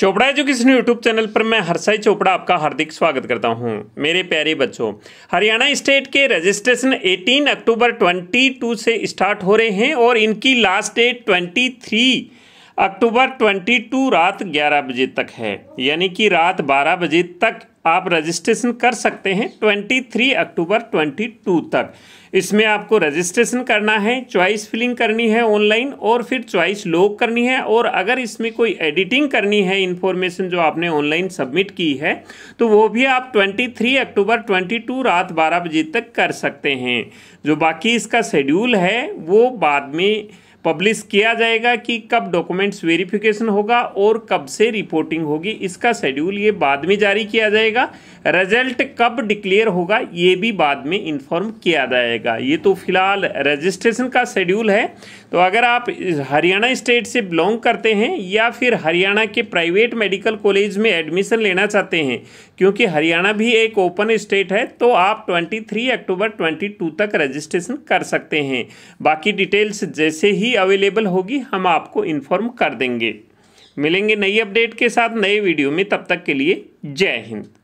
Chopra education YouTube channel पर मैं हर्षाई चोपड़ा आपका हार्दिक स्वागत करता हूं मेरे प्यारे बच्चों हरियाणा स्टेट के रजिस्ट्रेशन 18 अक्टूबर 22 से स्टार्ट हो रहे हैं और इनकी लास्ट डेट 23 अक्टूबर 22 रात 11 बजे तक है यानी कि रात 12 बजे तक आप रजिस्ट्रेशन कर सकते हैं 23 अक्टूबर 22 तक इसमें आपको रजिस्ट्रेशन करना है चॉइस फिलिंग करनी है ऑनलाइन और फिर चॉइस लॉक करनी है और अगर इसमें कोई एडिटिंग करनी है इन्फॉर्मेशन जो आपने ऑनलाइन सबमिट की है तो वो भी आप 23 अक्टूबर 22 रात 12 बजे तक कर सकते हैं जो बाकी इसका शेड्यूल है वो बाद में पब्लिश किया जाएगा कि कब डॉक्यूमेंट्स वेरिफिकेशन होगा और कब से रिपोर्टिंग होगी इसका शेड्यूल ये बाद में जारी किया जाएगा रिजल्ट कब डिक्लेयर होगा ये भी बाद में इन्फॉर्म किया जाएगा ये तो फिलहाल रजिस्ट्रेशन का शेड्यूल है तो अगर आप हरियाणा स्टेट से बिलोंग करते हैं या फिर हरियाणा के प्राइवेट मेडिकल कॉलेज में एडमिशन लेना चाहते हैं क्योंकि हरियाणा भी एक ओपन स्टेट है तो आप 23 अक्टूबर 22 तक रजिस्ट्रेशन कर सकते हैं बाकी डिटेल्स जैसे ही ही अवेलेबल होगी हम आपको इन्फॉर्म कर देंगे मिलेंगे नई अपडेट के साथ नए वीडियो में तब तक के लिए जय हिंद